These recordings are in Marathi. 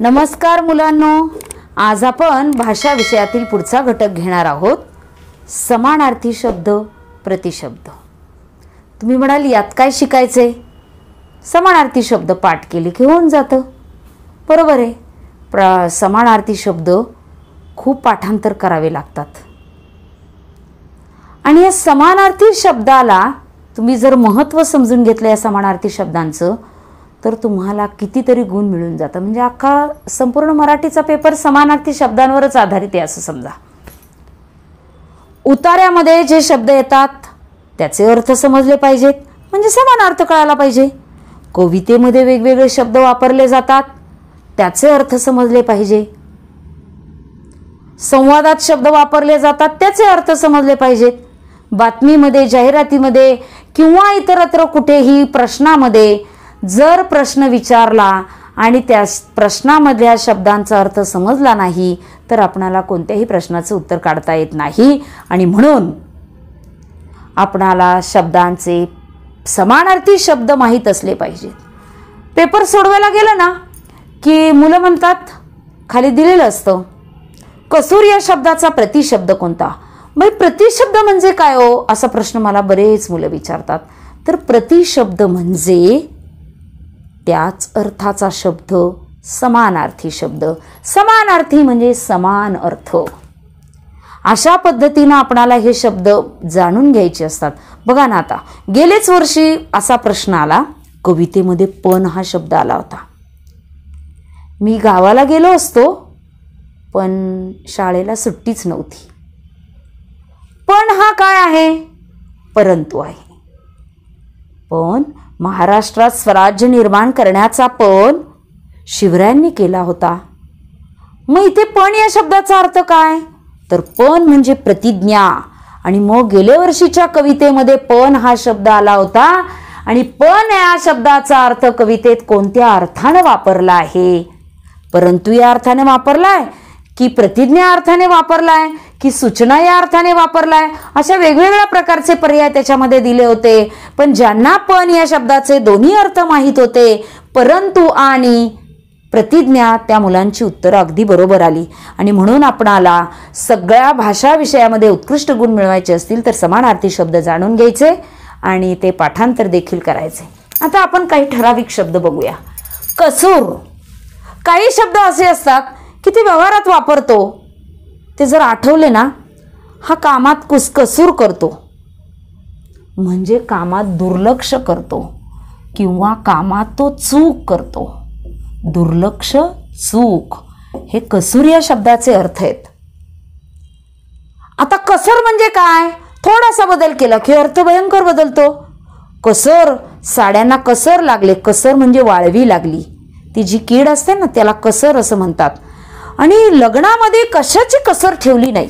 नमस्कार मुलांनो आज आपण भाषा विषयातील पुढचा घटक घेणार आहोत समानार्थी शब्द प्रतिशब्द तुम्ही म्हणाल यात काय शिकायचे समानार्थी शब्द पाठ केले की होऊन जातं बरोबर आहे प्र समानार्थी शब्द खूप पाठांतर करावे लागतात आणि या समानार्थी शब्दाला तुम्ही जर महत्त्व समजून घेतलं या समानार्थी शब्दांचं तर तुम्हाला कितीतरी गुण मिळून जातं म्हणजे अख्खा संपूर्ण मराठीचा पेपर समानार्थी शब्दांवरच आधारित आहे असं समजा उतार्यामध्ये जे शब्द येतात त्याचे अर्थ समजले पाहिजेत म्हणजे समान अर्थ कळायला पाहिजे कवितेमध्ये वेगवेगळे शब्द वापरले जातात त्याचे अर्थ समजले पाहिजे संवादात शब्द वापरले जातात त्याचे अर्थ समजले पाहिजेत बातमीमध्ये जाहिरातीमध्ये किंवा इतरत्र कुठेही प्रश्नामध्ये जर प्रश्न विचारला आणि त्या प्रश्नामधल्या शब्दांचा अर्थ समजला नाही तर आपणाला कोणत्याही प्रश्नाचं उत्तर काढता येत नाही आणि म्हणून आपणाला शब्दांचे समानार्थी शब्द माहीत असले पाहिजेत पेपर सोडवायला गेलं ना की मुलं म्हणतात खाली दिलेलं असतं कसूर या शब्दाचा प्रतिशब्द कोणता मग प्रतिशब्द म्हणजे काय हो असा प्रश्न मला बरेच मुलं विचारतात तर प्रतिशब्द म्हणजे त्याच अर्थाचा शब्द समानार्थी शब्द समानार्थी म्हणजे समान अर्थ अशा पद्धतीनं आपणाला हे शब्द जाणून घ्यायचे असतात बघा ना आता गेलेच वर्षी असा प्रश्न आला कवितेमध्ये पण हा शब्द आला होता मी गावाला गेलो असतो पण शाळेला सुट्टीच नव्हती पण हा काय आहे परंतु आहे पण महाराष्ट्रात स्वराज्य निर्माण करण्याचा पण शिवरायांनी केला होता मग इथे पण या शब्दाचा अर्थ काय तर पण म्हणजे प्रतिज्ञा आणि मग गेल्या वर्षीच्या कवितेमध्ये पण हा शब्द आला होता आणि पण या शब्दाचा अर्थ कवितेत कोणत्या अर्थानं वापरला आहे परंतु या अर्थाने वापरलाय की प्रतिज्ञा अर्थाने वापरलाय की सूचना या अर्थाने वापरलाय अशा वेगवेगळ्या प्रकारचे पर्याय त्याच्यामध्ये दिले होते पण ज्यांना पण या शब्दाचे दोन्ही अर्थ माहीत होते परंतु आणि प्रतिज्ञा त्या मुलांची उत्तरं अगदी बरोबर आली आणि म्हणून आपणाला सगळ्या भाषा विषयामध्ये उत्कृष्ट गुण मिळवायचे असतील तर समानार्थी शब्द जाणून घ्यायचे आणि ते पाठांतर देखील करायचे आता आपण काही ठराविक शब्द बघूया कसूर काही शब्द असे असतात किती व्यवहारात वापरतो ते जर आठवले ना हा कामात कुसकसूर करतो म्हणजे कामात दुर्लक्ष करतो किंवा कामात तो चूक करतो दुर्लक्ष चूक हे कसूर या शब्दाचे अर्थ आहेत आता कसर म्हणजे काय थोडासा बदल केला की अर्थ भयंकर बदलतो कसर साड्यांना कसर लागले कसर म्हणजे वाळवी लागली ती जी कीड असते ना त्याला कसर असं म्हणतात आणि लग्नामध्ये कशाची कसर ठेवली नाही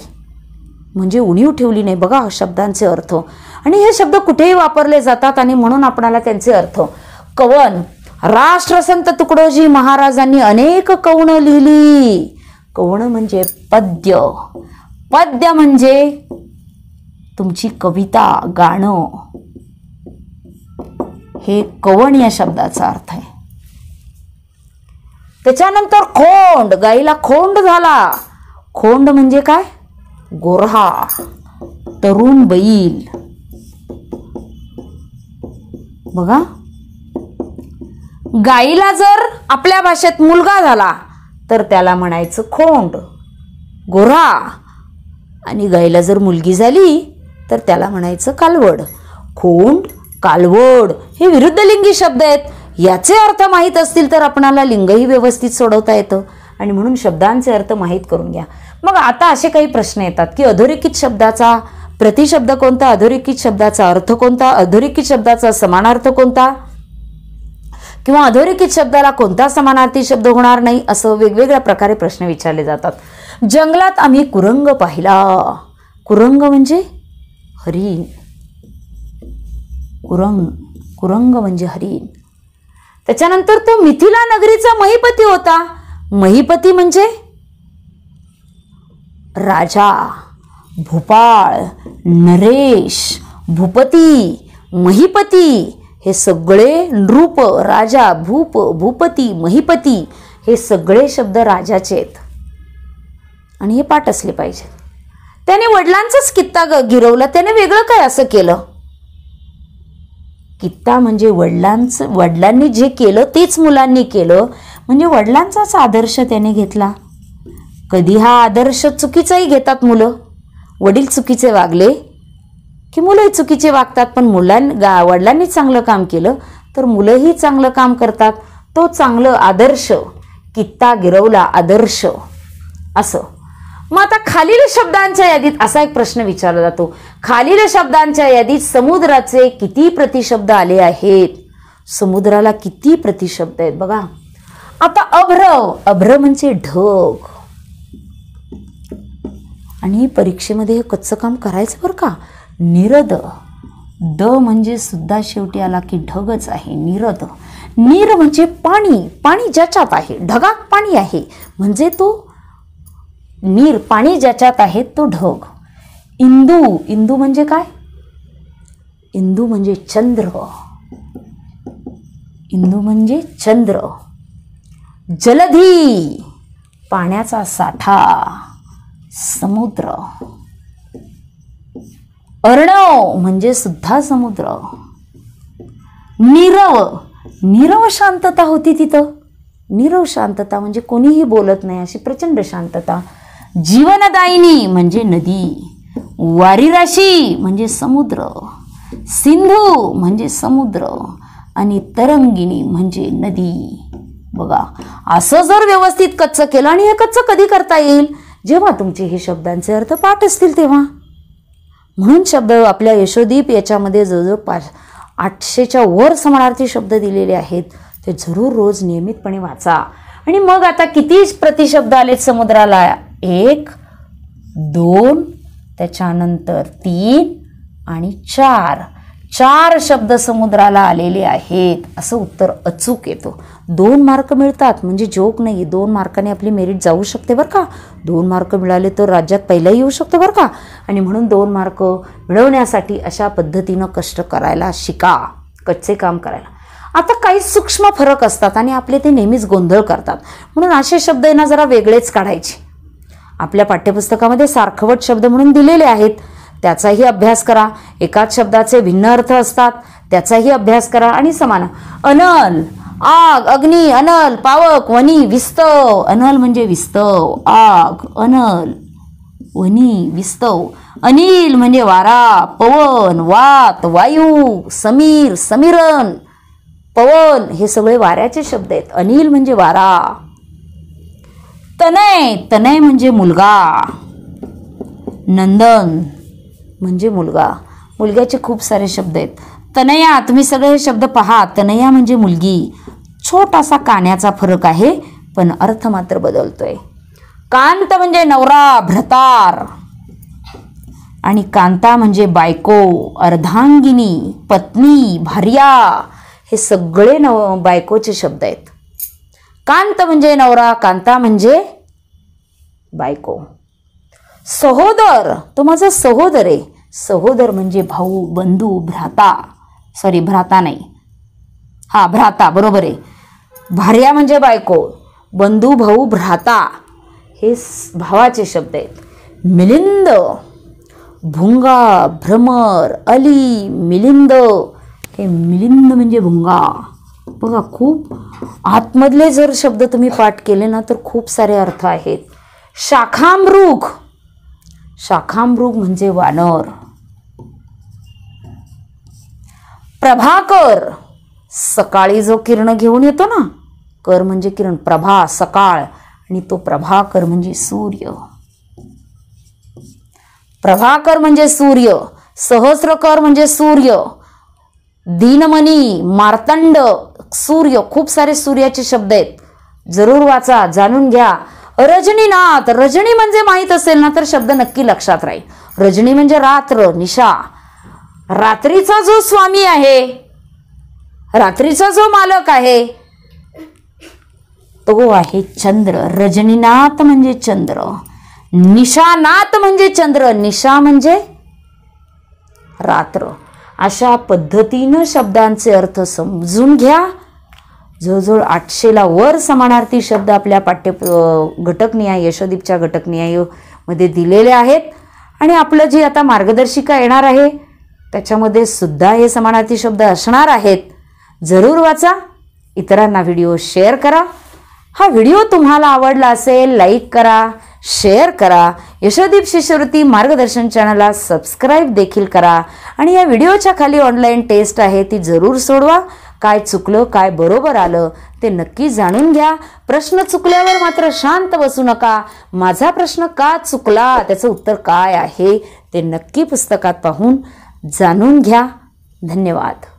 म्हणजे उणीव ठेवली नाही बघा शब्दांचे अर्थ आणि हे शब्द कुठेही वापरले जातात आणि म्हणून आपणाला त्यांचे अर्थ कवन राष्ट्रसंत तुकडोजी महाराजांनी अनेक कवन लिहिली कवण म्हणजे पद्य पद्य म्हणजे तुमची कविता गाणं हे कवण या शब्दाचा अर्थ आहे त्याच्यानंतर खोंड गाईला खोंड झाला खोंड म्हणजे काय गोरहा तरुण बैल बघा गाईला जर आपल्या भाषेत मुलगा झाला तर त्याला म्हणायचं खोंड गोरा आणि गाईला जर मुलगी झाली तर त्याला म्हणायचं कालवड खोंड कालवड हे विरुद्धलिंगी शब्द आहेत याचे अर्थ माहीत असतील तर आपणाला लिंगही व्यवस्थित सोडवता येतं आणि म्हणून शब्दांचे अर्थ माहीत करून घ्या मग आता असे काही प्रश्न येतात की अधोरेखित शब्दाचा प्रतिशब्द कोणता अधोरेखित शब्दाचा अर्थ कोणता अधोरेखित शब्दाचा समानार्थ कोणता किंवा अधोरेखित शब्दाला कोणता समानार्थी शब्द होणार नाही असं वेगवेगळ्या प्रकारे प्रश्न विचारले जातात जंगलात आम्ही कुरंग पाहिला कुरंग म्हणजे हरिण कुरंग कुरंग म्हणजे हरिण त्याच्यानंतर तो मिथिला नगरीचा महिपती होता महिपती म्हणजे राजा भूपाळ नरेश भूपती महिपती, हे सगळे नृप राजा भूप भूपती महिपती, हे सगळे शब्द राजाचे आहेत आणि हे पाठ असले पाहिजेत त्याने वडिलांचाच कित्ता गिरवला त्याने वेगळं काय असं केलं कित्ता म्हणजे वडिलांचं वडिलांनी जे केलं तेच मुलांनी केलं म्हणजे वडिलांचाच आदर्श त्याने घेतला कधी हा आदर्श चुकीचाही घेतात मुलं वडील चुकीचे वागले की मुलंही चुकीचे वागतात पण मुलां गा वडिलांनी चांगलं काम केलं तर मुलंही चांगलं काम करतात तो चांगलं आदर्श कित्ता गिरवला आदर्श असं मग आता खालील शब्दांच्या यादीत असा एक प्रश्न विचारला जातो खालील शब्दांच्या यादीत समुद्राचे किती प्रतिशब्द आले आहेत समुद्राला किती प्रतिशब्द आहेत बघा आता अभ्र अभ्र म्हणजे ढग आणि परीक्षेमध्ये हे कच्चं काम करायचं बरं का निरद द म्हणजे सुद्धा शेवटी आला की ढगच आहे निरद नीर म्हणजे पाणी पाणी ज्याच्यात आहे ढगात पाणी आहे म्हणजे तो नीर पाणी ज्याच्यात आहे तो ढग इंदू इंदू म्हणजे काय इंदू म्हणजे चंद्र इंदू म्हणजे चंद्र जलधी पाण्याचा साठा समुद्र अर्णव म्हणजे सुद्धा समुद्र नीरव नीरव शांतता होती तिथं नीरव शांतता म्हणजे कोणीही बोलत नाही अशी प्रचंड शांतता जीवनदायिनी म्हणजे नदी वारीराशी म्हणजे समुद्र सिंधू म्हणजे समुद्र आणि तरंगिणी म्हणजे नदी बघा असं जर व्यवस्थित कच्चं केलं आणि हे कच्चं कधी करता येईल जेव्हा तुमचे हे शब्दांचे अर्थ पाठ असतील तेव्हा म्हणून शब्द आपल्या यशोदीप याच्यामध्ये जवळजवळ पाच आठशेच्या वर समानार्थी शब्द दिलेले आहेत ते जरूर रोज नियमितपणे वाचा आणि मग आता किती प्रतिशब्द आलेत समुद्राला एक दोन त्याच्यानंतर तीन आणि चार चार शब्द समुद्राला आलेले आहेत असं उत्तर अचूक येतो दोन मार्क मिळतात म्हणजे जोक नाही दोन मार्काने आपली मेरिट जाऊ शकते बरं का दोन मार्क मिळाले तर राज्यात पहिलाही येऊ शकतो बरं का आणि म्हणून दोन मार्क मिळवण्यासाठी अशा पद्धतीनं कष्ट करायला शिका कच्चे काम करायला आता काही सूक्ष्म फरक असतात आणि आपले ते नेहमीच गोंधळ करतात म्हणून असे शब्द यांना जरा वेगळेच काढायचे आपल्या पाठ्यपुस्तकामध्ये सारखवट शब्द म्हणून दिलेले आहेत त्याचाही अभ्यास करा एकाच शब्दाचे भिन्न अर्थ असतात त्याचाही अभ्यास करा आणि समान अनल आग अग्नी अनल पावक वनी विस्तव अनल म्हणजे विस्तव आग अनल वनी विस्तव अनिल म्हणजे वारा पवन वात वायू समीर समीरन पवन हे सगळे वाऱ्याचे शब्द आहेत अनिल म्हणजे वारा तनय तनय म्हणजे मुलगा नंदन म्हणजे मुलगा मुलग्याचे खूप सारे शब्द आहेत तनया तुम्ही सगळे हे शब्द पहा तनया म्हणजे मुलगी छोटासा कान्याचा फरक आहे पण अर्थ मात्र बदलतोय कांत म्हणजे नवरा भ्रतार आणि कांता म्हणजे बायको अर्धांगिनी पत्नी भार्या हे सगळे नव बायकोचे शब्द आहेत कांत म्हणजे नवरा कांता म्हणजे बायको सहोदर तो माझा सहोदर आहे सहोदर म्हणजे भाऊ बंधू भ्राता सॉरी भ्राता नाही हा भ्राता बरोबर आहे भार्या म्हणजे बायको बंधू भाऊ भ्राता हे भावाचे शब्द आहेत मिलिंद भुंगा भ्रमर अली मिलिंद हे मिलिंद म्हणजे भुंगा बघा खूप आतमधले जर शब्द तुम्ही पाठ केले ना तर खूप सारे अर्थ आहेत शाखामृग शाखामृग म्हणजे वानर प्रभाकर सकाळी जो किरण घेऊन येतो ना कर म्हणजे किरण प्रभा सकाळ आणि तो प्रभाकर म्हणजे सूर्य प्रभाकर म्हणजे सूर्य सहस्रकर म्हणजे सूर्य दीनमनी मार्तंड सूर्य खूप सारे सूर्याचे शब्द आहेत जरूर वाचा जाणून घ्या रजनीनाथ रजनी म्हणजे माहीत असेल ना तर शब्द नक्की लक्षात राहील रजनी म्हणजे रात्र निशा रात्रीचा जो स्वामी आहे रात्रीचा जो मालक आहे तो आहे चंद्र रजनीनाथ म्हणजे चंद्र निशानाथ म्हणजे चंद्र निशा म्हणजे रात्र अशा पद्धतीनं शब्दांचे अर्थ समजून घ्या जवळजवळ आठशेला वर समानार्थी शब्द आपल्या पाठ्य घटकनिया यशोदीपच्या घटकनियामध्ये दिलेले आहेत आणि आपलं जी आता मार्गदर्शिका येणार आहे त्याच्यामध्ये सुद्धा हे समानार्थी शब्द असणार आहेत जरूर वाचा इतरांना व्हिडिओ शेअर करा हा व्हिडिओ तुम्हाला आवडला असेल लाईक करा शेअर करा यशोदीप शिष्यवृत्ती मार्गदर्शन चॅनलला सबस्क्राईब देखील करा आणि या व्हिडिओच्या खाली ऑनलाईन टेस्ट आहे ती जरूर सोडवा काय चुकलं काय बरोबर आलं ते नक्की जाणून घ्या प्रश्न चुकल्यावर मात्र शांत बसू नका माझा प्रश्न का चुकला त्याचं उत्तर काय आहे ते नक्की पुस्तकात पाहून जाणून घ्या धन्यवाद